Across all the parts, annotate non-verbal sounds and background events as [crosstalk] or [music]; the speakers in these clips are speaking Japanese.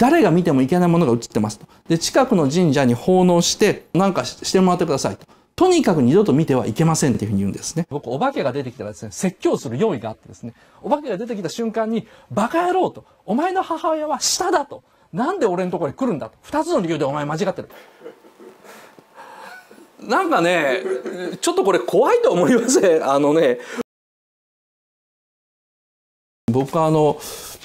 誰が見てもいけないものが映ってますと。で、近くの神社に奉納して、なんかしてもらってくださいと。とにかく二度と見てはいけませんっていうふうに言うんですね。僕、お化けが出てきたらですね、説教する用意があってですね、お化けが出てきた瞬間に、バカ野郎と、お前の母親は下だと、なんで俺のところに来るんだと、二つの理由でお前間違ってる。なんかね、ちょっとこれ怖いと思いませんあのね、僕はあの、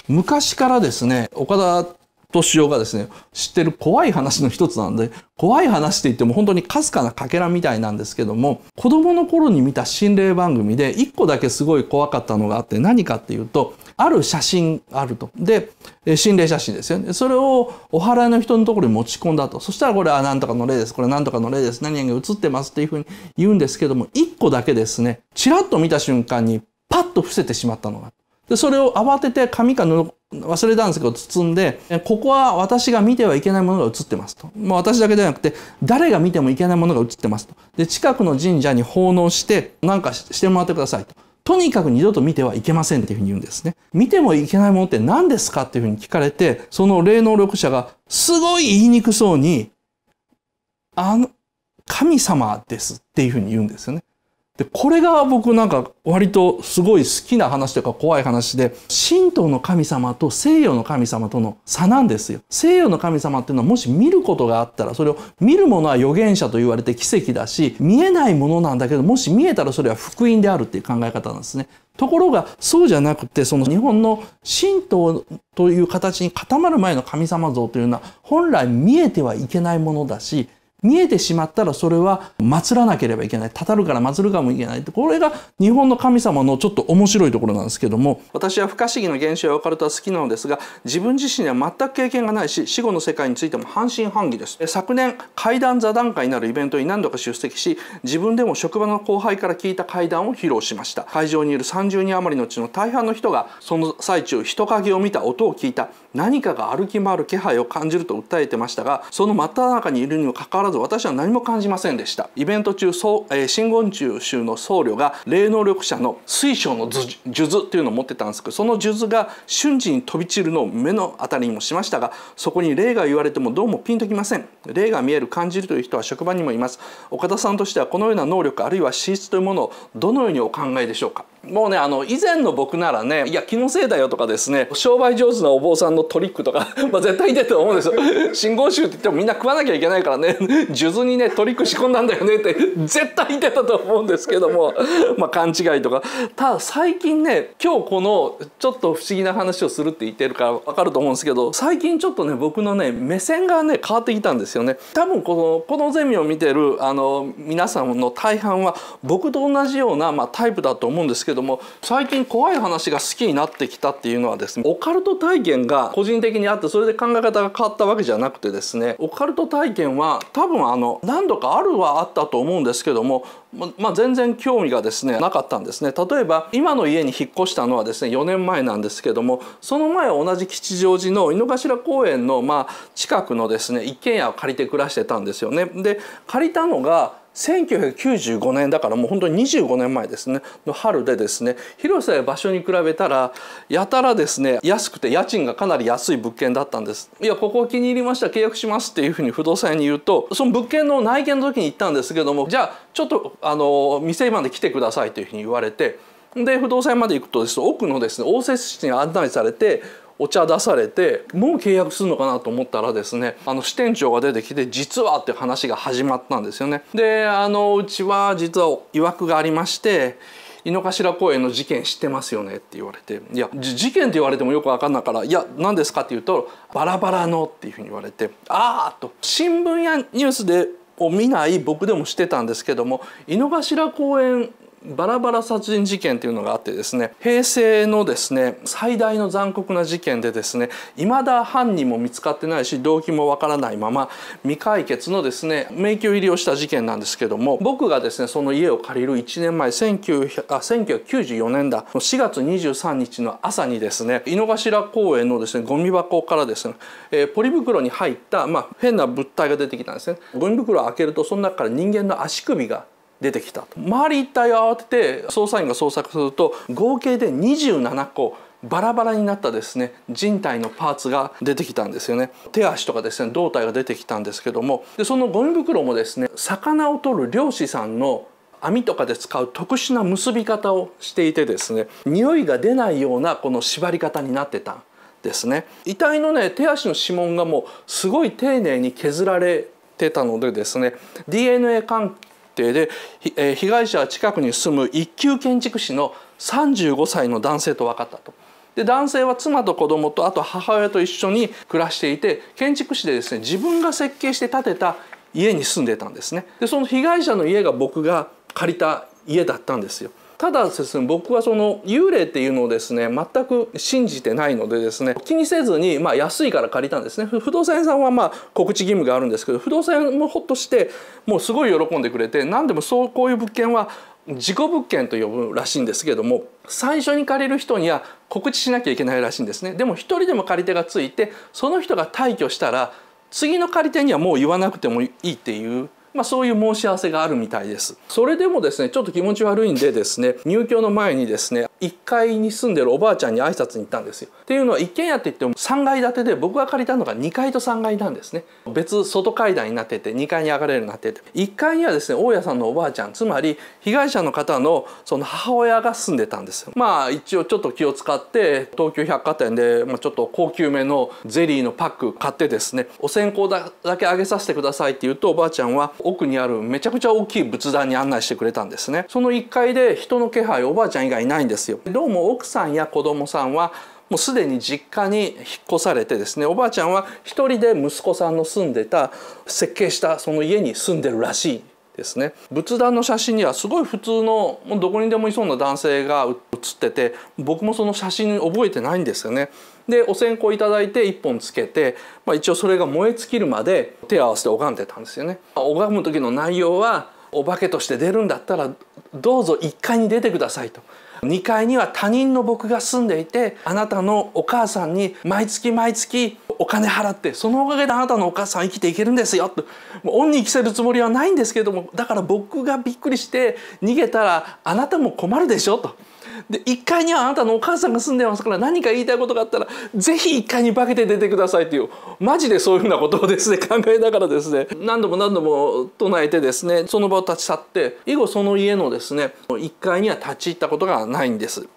昔からですね、岡田敏夫がですね、知ってる怖い話の一つなんで、怖い話って言っても本当にかすかな欠片みたいなんですけども、子供の頃に見た心霊番組で一個だけすごい怖かったのがあって何かっていうと、ある写真あると。で、心霊写真ですよね。それをお祓いの人のところに持ち込んだと。そしたらこれは何とかの例です。これ何とかの例です。何々が映ってますっていうふうに言うんですけども、一個だけですね、ちらっと見た瞬間にパッと伏せてしまったのが。で、それを慌てて紙か布、忘れたんですけど、包んで、ここは私が見てはいけないものが映ってますと。もう私だけではなくて、誰が見てもいけないものが映ってますと。で、近くの神社に奉納して、なんかしてもらってくださいと。とにかく二度と見てはいけませんっていうふうに言うんですね。見てもいけないものって何ですかっていうふうに聞かれて、その霊能力者がすごい言いにくそうに、あの、神様ですっていうふうに言うんですよね。で、これが僕なんか割とすごい好きな話というか怖い話で、神道の神様と西洋の神様との差なんですよ。西洋の神様っていうのはもし見ることがあったら、それを見るものは預言者と言われて奇跡だし、見えないものなんだけど、もし見えたらそれは福音であるっていう考え方なんですね。ところがそうじゃなくてその日本の神道という形に固まる前の神様像というのは本来見えてはいけないものだし見えてしまったらそれは祀らなければいけない。たたるから祀るかもいけない。これが日本の神様のちょっと面白いところなんですけども、私は不可思議の現象やオカルトは好きなのですが、自分自身には全く経験がないし、死後の世界についても半信半疑です。昨年、怪談座談会になるイベントに何度か出席し、自分でも職場の後輩から聞いた怪談を披露しました。会場にいる30人余りのうちの大半の人が、その最中人影を見た、音を聞いた、何かが歩き回る気配を感じると訴えてましたが、その真っ只中にいるにもかかわらず、らず私は何も感じませんでしたイベント中真言中宗の僧侶が霊能力者の水晶の数珠っていうのを持ってたんですけどその数珠が瞬時に飛び散るのを目の当たりにもしましたがそこに霊が言われてもどうもピンときません霊が見える感じるという人は職場にもいます岡田さんとしてはこのような能力あるいは資質というものをどのようにお考えでしょうかもうねあの以前の僕ならねいや気のせいだよとかですね商売上手なお坊さんのトリックとか [laughs] まあ絶対いてると思うんですよ信 [laughs] 号集って言ってもみんな食わなきゃいけないからね数珠にねトリック仕込んだんだよねって絶対言ってたと思うんですけども [laughs] まあ勘違いとかただ最近ね今日このちょっと不思議な話をするって言ってるから分かると思うんですけど最近ちょっとね僕のね目線がね変わってきたんですよね多分このこのゼミを見てるあの皆さんの大半は僕と同じような、まあ、タイプだと思うんですけどれども最近怖い話が好きになってきたっていうのはですねオカルト体験が個人的にあってそれで考え方が変わったわけじゃなくてですねオカルト体験は多分あの何度かあるはあったと思うんですけどもままあ、全然興味がですねなかったんですね例えば今の家に引っ越したのはですね4年前なんですけどもその前同じ吉祥寺の井の頭公園のまあ近くのですね一軒家を借りて暮らしてたんですよね。で借りたのが1995年だからもう本当に25年前ですねの春でですね広さや場所に比べたらやたらですね安くて家賃がかなり安い物件だったんですいやここ気に入りました契約しますっていうふうに不動産屋に言うとその物件の内見の時に行ったんですけどもじゃあちょっとあの店まで来てくださいというふうに言われてで不動産屋まで行くとですね奥のですね応接室に案内されてお茶出されてもう契約するのかなと思ったらですねあの支店長が出てきて実はって話が始まったんですよね。であのうちは実は曰くがありまして井の頭公園の事件知ってますよねって言われて「いや事件って言われてもよく分かんないからいや何ですか?」って言うと「バラバラの」っていうふうに言われて「ああ」と新聞やニュースでを見ない僕でもしてたんですけども井の頭公園バラバラ殺人事件というのがあってですね平成のですね最大の残酷な事件でですね未だ犯人も見つかってないし動機もわからないまま未解決のですね迷宮入りをした事件なんですけども僕がですねその家を借りる1年前1900あ1994年だ4月23日の朝にですね井の頭公園のですねゴミ箱からですね、えー、ポリ袋に入った、まあ、変な物体が出てきたんですね。ゴミ袋を開けるとその中から人間の足首が出てきたと周り一帯を慌てて捜査員が捜索すると合計で27個バラバラになったですね人体のパーツが出てきたんですよね手足とかですね胴体が出てきたんですけどもでそのゴミ袋もですね魚を取る漁師さんの網とかで使う特殊な結び方をしていてですね匂いが出ないようなこの縛り方になってたんですね遺体のね手足の指紋がもうすごい丁寧に削られてたのでですね DNA 鑑定で、え被害者は近くに住む一級建築士の35歳の男性と分かったと。で男性は妻と子供とあと母親と一緒に暮らしていて建築士でですね自分が設計して建てた家に住んでたんですねでその被害者の家が僕が借りた家だったんですよただですね僕はその幽霊っていうのをですね全く信じてないのでですね気にせずにまあ安いから借りたんですね不動産屋さんはまあ告知義務があるんですけど不動産屋もほっとしてもうすごい喜んでくれて何でもそうこういう物件は事故物件と呼ぶらしいんですけども最初に借りる人には告知しなきゃいけないらしいんですねでも一人でも借り手がついてその人が退去したら次の借り手にはもう言わなくてもいいっていうまあ、そういう申し合わせがあるみたいですそれでもですねちょっと気持ち悪いんでですね入居の前にですね1階に住んでるおばあちゃんに挨拶に行ったんですよ。っていうのは一軒家って言っても3階建てで僕が借りたのが2階と3階なんですね。別外階段になってて2階に上がれるようになってて1階にはですね大家さんのおばあちゃんつまり被害者の方のその母親が住んでたんですよ。まあ一応ちょっと気を使って東急百貨店で、まあ、ちょっと高級めのゼリーのパック買ってですねお線香だけあげさせてくださいって言うとおばあちゃんは奥にあるめちゃくちゃ大きい仏壇に案内してくれたんですね。その1階で人の気配おばあちゃん以外いないんですですよ。どうも奥さんや子供さんはもうすでに実家に引っ越されてですねおばあちゃんは一人で息子さんの住んでた設計したその家に住んでるらしいですね仏壇の写真にはすごい普通のもうどこにでもいそうな男性が写ってて僕もその写真覚えてないんですよね。でお線香頂いて1本つけて、まあ、一応それが燃え尽きるまで手を合わせて拝んでたんですよね。拝む時の内容はお化けとして出るんだったらどうぞ1階に出てくださいと2階には他人の僕が住んでいてあなたのお母さんに毎月毎月お金払ってそのおかげであなたのお母さん生きていけるんですよと恩に着せるつもりはないんですけどもだから僕がびっくりして逃げたらあなたも困るでしょと。で1階にはあなたのお母さんが住んでますから何か言いたいことがあったら是非1階に化けて出てくださいというマジでそういうふうなことをですね考えながらですね何度も何度も唱えてですねその場を立ち去って以後その家のですね1階には立ち入ったことがないんです。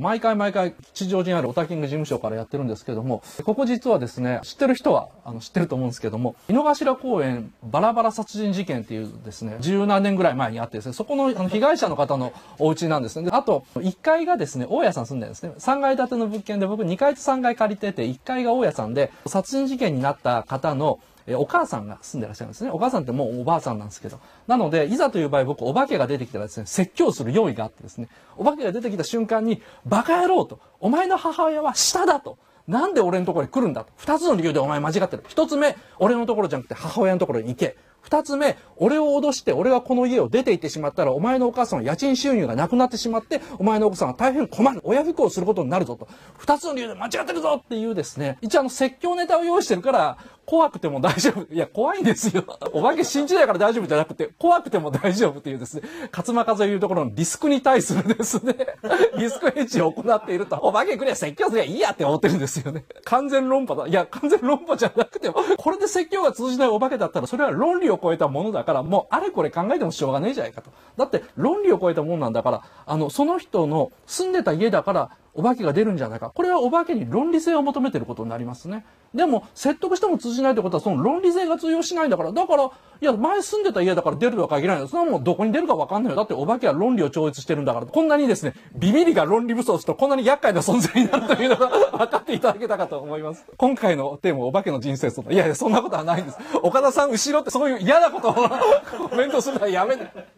毎回毎回、吉祥寺にあるオタキング事務所からやってるんですけども、ここ実はですね、知ってる人はあの知ってると思うんですけども、井の頭公園バラバラ殺人事件っていうですね、十何年ぐらい前にあってですね、そこのあの被害者の方のお家なんですね。あと、1階がですね、大家さん住んでるんですね。3階建ての物件で僕2階と3階借りてて、1階が大家さんで、殺人事件になった方のえお母さんが住んでらっしゃるんですね。お母さんってもうおばあさんなんですけど。なので、いざという場合僕、お化けが出てきたらですね、説教する用意があってですね、お化けが出てきた瞬間に、バカ野郎と、お前の母親は下だと。なんで俺のところに来るんだと。二つの理由でお前間違ってる。一つ目、俺のところじゃなくて母親のところに行け。二つ目、俺を脅して俺がこの家を出て行ってしまったら、お前のお母さんは家賃収入がなくなってしまって、お前のお子さんは大変困る。親不孝をすることになるぞと。二つの理由で間違ってるぞっていうですね、一応あの説教ネタを用意してるから、怖くても大丈夫。いや、怖いんですよ。[laughs] お化け信じないから大丈夫じゃなくて、怖くても大丈夫というですね、勝間風いうところのリスクに対するですね、[laughs] リスクヘッジを行っていると、お化けくれ、説教すりゃいいやって思ってるんですよね。完全論破だ。いや、完全論破じゃなくても、これで説教が通じないお化けだったら、それは論理を超えたものだから、もうあれこれ考えてもしょうがねえじゃないかと。だって、論理を超えたものなんだから、あの、その人の住んでた家だから、お化けが出るんじゃないか。これはお化けに論理性を求めてることになりますね。でも、説得しても通じないってことは、その論理性が通用しないんだから、だから、いや、前住んでた家だから出るとは限らない。それはもうどこに出るかわかんないよ。だってお化けは論理を超越してるんだから、こんなにですね、ビビりが論理武装するとこんなに厄介な存在になるというのが [laughs] 分かっていただけたかと思います。今回のテーマ、お化けの人生相談。いやいや、そんなことはないんです。岡田さん後ろってそういう嫌なことを [laughs] コメントするのはやめて。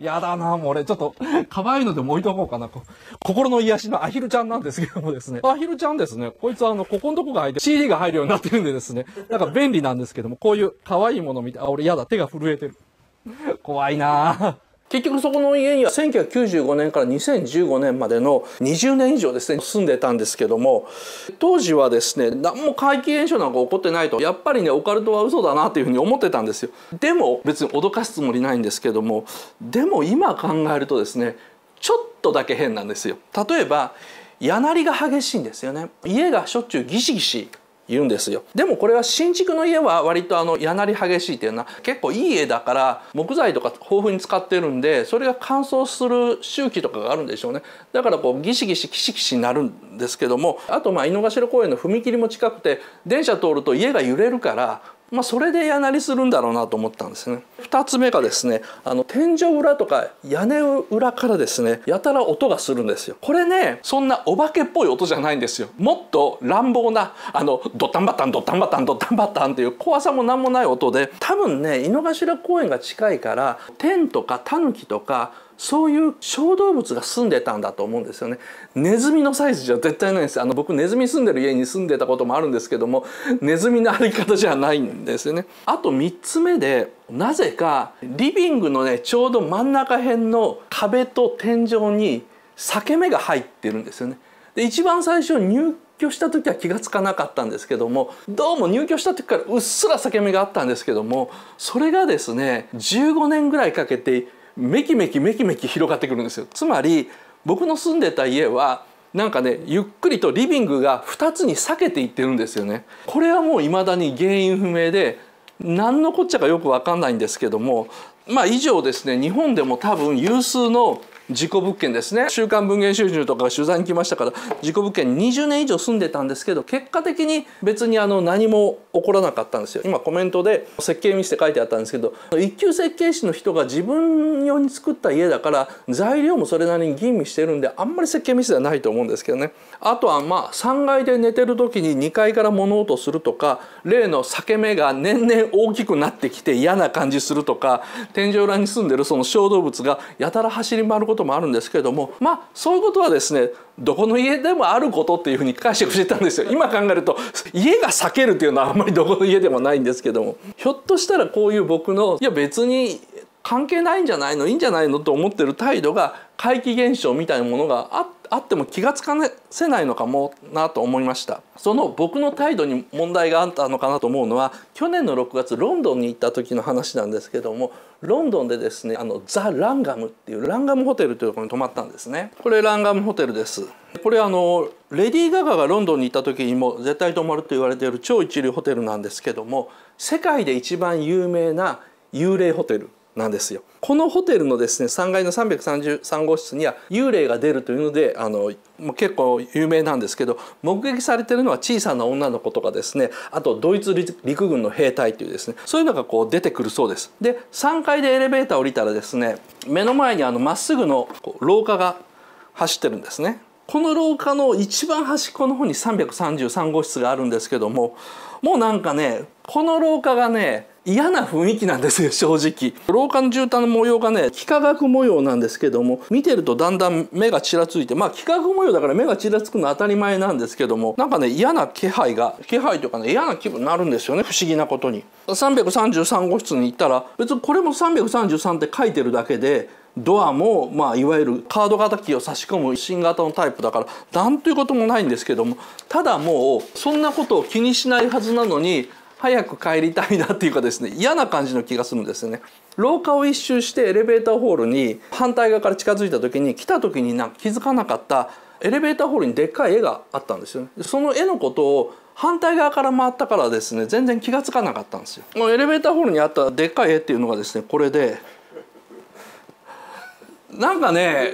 やだなもう俺、ちょっと、可愛いのでも置いとこうかな。心の癒しのアヒルちゃんなんですけどもですね。アヒルちゃんですね、こいつあの、ここのとこが開いて CD が入るようになってるんでですね。なんか便利なんですけども、こういう可愛いもの見て、あ、俺やだ、手が震えてる。怖いなぁ。結局そこの家には1995年から2015年までの20年以上ですね住んでたんですけども当時はですね何も怪奇現象なんか起こってないとやっぱりねオカルトは嘘だなっていうふうに思ってたんですよ。でも別に脅かすつもりないんですけどもでも今考えるとですねちょっとだけ変なんですよ。例えば柳が激しいんですよね家がしょっちゅうギシギシ言うんですよでもこれは新築の家は割とあのやなり激しいっていうのは結構いい家だから木材とか豊富に使ってるんでそれが乾燥する周期とかがあるんでしょうねだからこうギシギシキシキシになるんですけどもあとまあ井の頭公園の踏切も近くて電車通ると家が揺れるからまあ、それで家なりするんだろうなと思ったんですね。2つ目がですねあの天井裏とか屋根裏からですねやたら音がするんですよ。これねそんなお化けっぽい音じゃないんですよ。もっと乱暴なあのドタンバタンドタンバタンドタンバタンっていう怖さも何もない音で多分ね井の頭公園が近いから天とかタヌキとかそういう小動物が住んでたんだと思うんですよねネズミのサイズじゃ絶対ないんですあの僕ネズミ住んでる家に住んでたこともあるんですけどもネズミの歩き方じゃないんですよねあと3つ目でなぜかリビングのねちょうど真ん中辺の壁と天井に裂け目が入ってるんですよねで一番最初入居した時は気が付かなかったんですけどもどうも入居した時からうっすら裂け目があったんですけどもそれがですね15年ぐらいかけてめきめきめきめき広がってくるんですよつまり僕の住んでた家はなんかねゆっくりとリビングが2つに裂けていってるんですよねこれはもう未だに原因不明で何のこっちゃかよくわかんないんですけどもまあ以上ですね日本でも多分有数の事故物件ですね「週刊文芸収集」とか取材に来ましたから事故物件20年以上住んでたんですけど結果的に別にあの何も起こらなかったんですよ今コメントで設計見せて書いてあったんですけど一級設計士の人が自分用に作った家だから材料もそれなりに吟味してるんであんまり設計ミスではないと思うんですけどねあとはまあ3階で寝てる時に2階から物音するとか例の裂け目が年々大きくなってきて嫌な感じするとか天井裏に住んでるその小動物がやたら走り回ることこともあるんですけれどもまあそういうことはですねどこの家でもあることっていうふうに解釈してたんですよ今考えると家が避けるっていうのはあんまりどこの家でもないんですけどもひょっとしたらこういう僕のいや別に関係ないんじゃないのいいんじゃないのと思ってる態度が怪奇現象みたいなものがああっても気が付かせないのかもなと思いましたその僕の態度に問題があったのかなと思うのは去年の6月ロンドンに行った時の話なんですけどもロンドンでですねあのザ・ランガムっていうランガムホテルというところに泊まったんですねこれランガムホテルですこれあのレディー・ガガがロンドンに行った時にも絶対泊まると言われている超一流ホテルなんですけども世界で一番有名な幽霊ホテルなんですよこのホテルのですね3階の333号室には幽霊が出るというのであの結構有名なんですけど目撃されてるのは小さな女の子とかですねあとドイツ陸軍の兵隊というですねそういうのがこう出てくるそうですで3階でエレベーター降りたらですね目の前にあのまっすぐの廊下が走ってるんですねこの廊下の一番端っこの方に333号室があるんですけどももうなんかねこの廊下がね嫌な雰囲気なんですよ正直廊下の絨毯の模様がね幾何学模様なんですけども見てるとだんだん目がちらついてまあ幾何学模様だから目がちらつくのは当たり前なんですけどもなんかね嫌な気配が気配というかね嫌な気分になるんですよね不思議なことに333号室に行ったら別にこれも333って書いてるだけでドアも、まあ、いわゆるカード型キーを差し込む新型のタイプだから何ということもないんですけどもただもうそんなことを気にしないはずなのに早く帰りたいなっていうかですね嫌な感じの気がするんですよね廊下を一周してエレベーターホールに反対側から近づいた時に来た時になんか気づかなかったエレベーターホールにでっかい絵があったんですよねその絵のことを反対側から回ったからですね全然気が付かなかったんですよエレベーターホールにあったでっかい絵っていうのがですねこれでなんかね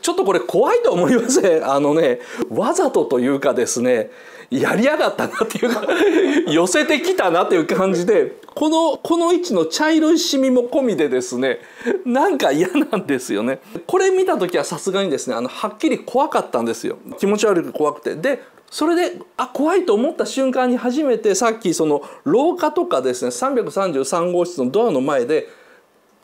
ちょっとこれ怖いと思いますん [laughs] あのねわざとというかですねやりやがったなっていうか [laughs] 寄せてきたなっていう感じでこのこの位置の茶色いシミも込みでですねなんか嫌なんですよねこれ見た時はさすがにですねあのはっきり怖かったんですよ気持ち悪く怖くてでそれであ怖いと思った瞬間に初めてさっきその廊下とかですね333号室のドアの前で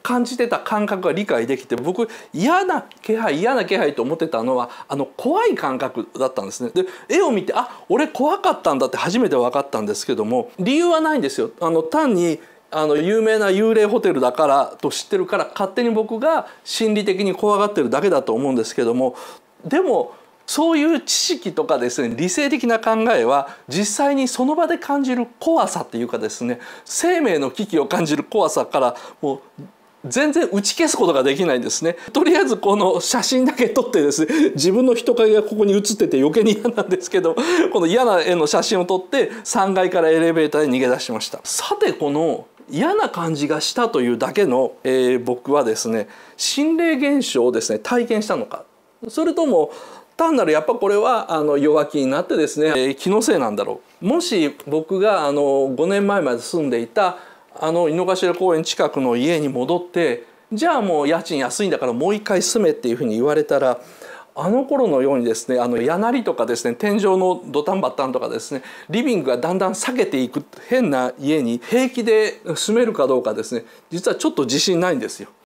感じてた感覚が理解できて僕嫌な気配嫌な気配と思ってたのはあの怖い感覚だったんですねで絵を見てあ俺怖かったんだって初めて分かったんですけども理由はないんですよあの単にあの有名な幽霊ホテルだからと知ってるから勝手に僕が心理的に怖がってるだけだと思うんですけどもでもそういう知識とかですね理性的な考えは実際にその場で感じる怖さっていうかですね生命の危機を感じる怖さからもう全然打ち消すことができないんですねとりあえずこの写真だけ撮ってですね [laughs] 自分の人影がここに写ってて余計に嫌なんですけど [laughs] この嫌な絵の写真を撮って3階からエレベーターで逃げ出しましたさてこの嫌な感じがしたというだけの、えー、僕はですね心霊現象をですね体験したのかそれとも単なるやっぱこれはあの弱気になってですね、えー、気のせいなんだろうもし僕があの5年前まで住んでいたあの井の頭公園近くの家に戻ってじゃあもう家賃安いんだからもう一回住めっていうふうに言われたらあの頃のようにですねあの柳とかですね天井のドタンバタンとかですねリビングがだんだん下けていく変な家に平気で住めるかどうかですね実はちょっと自信ないんですよ。